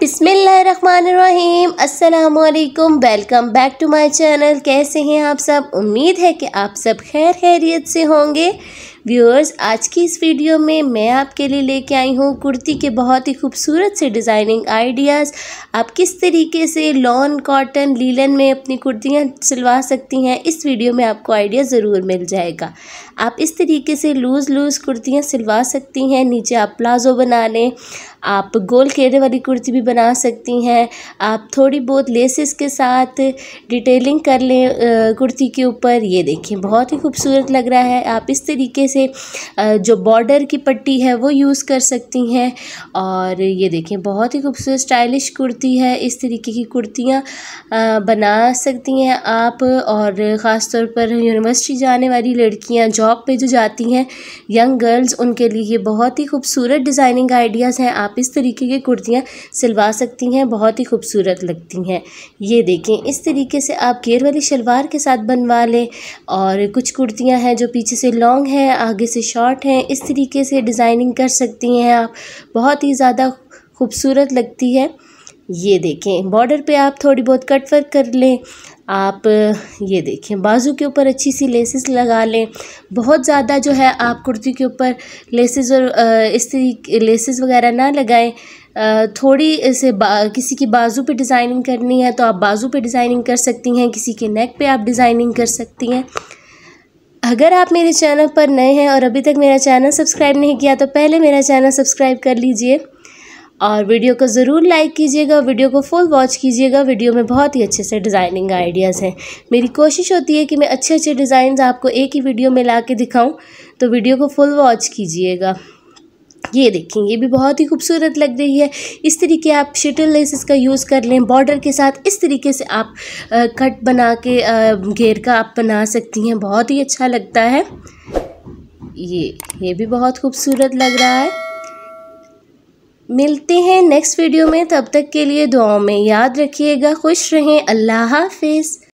बिसमीम असलकम welcome back to my channel कैसे हैं आप सब उम्मीद है कि आप सब खैर खैरियत से होंगे व्यूअर्स आज की इस वीडियो में मैं आपके लिए लेके आई हूँ कुर्ती के बहुत ही खूबसूरत से डिज़ाइनिंग आइडियाज़ आप किस तरीके से लॉन कॉटन लीलन में अपनी कुर्तियाँ सिलवा सकती हैं इस वीडियो में आपको आइडिया ज़रूर मिल जाएगा आप इस तरीके से लूज़ लूज़ कुर्तियाँ सिलवा सकती हैं नीचे आप प्लाजो बना लें आप गोल घेरे वाली कुर्ती भी बना सकती हैं आप थोड़ी बहुत लेसेस के साथ डिटेलिंग कर लें कुर्ती के ऊपर ये देखें बहुत ही खूबसूरत लग रहा है आप इस तरीके से जो बॉर्डर की पट्टी है वो यूज़ कर सकती हैं और ये देखें बहुत ही खूबसूरत स्टाइलिश कुर्ती है इस तरीके की कुर्तियाँ बना सकती हैं आप और ख़ास तौर पर यूनिवर्सिटी जाने वाली लड़कियाँ जॉब पर जो जाती हैं यंग गर्ल्स उनके लिए बहुत ही खूबसूरत डिज़ाइनिंग आइडियाज़ हैं आप आप इस तरीके की कुर्तियाँ सिलवा सकती हैं बहुत ही खूबसूरत लगती हैं ये देखें इस तरीके से आप गेयर वाली शलवार के साथ बनवा लें और कुछ कुर्तियाँ हैं जो पीछे से लॉन्ग हैं आगे से शॉर्ट हैं इस तरीके से डिज़ाइनिंग कर सकती हैं आप बहुत ही ज़्यादा खूबसूरत लगती है ये देखें बॉर्डर पे आप थोड़ी बहुत कट वर्क कर लें आप ये देखें बाजू के ऊपर अच्छी सी लेसेस लगा लें बहुत ज़्यादा जो है आप कुर्ती के ऊपर लेसेस और इस तरीके लेसेस वगैरह ना लगाएं थोड़ी से किसी की बाजू पे डिज़ाइनिंग करनी है तो आप बाजू पे डिज़ाइनिंग कर सकती हैं किसी के नेक पे आप डिज़ाइनिंग कर सकती हैं अगर आप मेरे चैनल पर नए हैं और अभी तक मेरा चैनल सब्सक्राइब नहीं किया तो पहले मेरा चैनल सब्सक्राइब कर लीजिए और वीडियो को ज़रूर लाइक कीजिएगा वीडियो को फुल वॉच कीजिएगा वीडियो में बहुत ही अच्छे से डिज़ाइनिंग आइडियाज़ हैं मेरी कोशिश होती है कि मैं अच्छे अच्छे डिज़ाइन आपको एक ही वीडियो में ला के दिखाऊँ तो वीडियो को फुल वॉच कीजिएगा ये देखें ये भी बहुत ही खूबसूरत लग रही है इस तरीके आप शिटल लेसिस का यूज़ कर लें बॉर्डर के साथ इस तरीके से आप आ, कट बना के घेर का आप बना सकती हैं बहुत ही अच्छा लगता है ये ये भी बहुत खूबसूरत लग रहा है मिलते हैं नेक्स्ट वीडियो में तब तक के लिए दुआओं में याद रखिएगा खुश रहें अल्लाह हाफिज़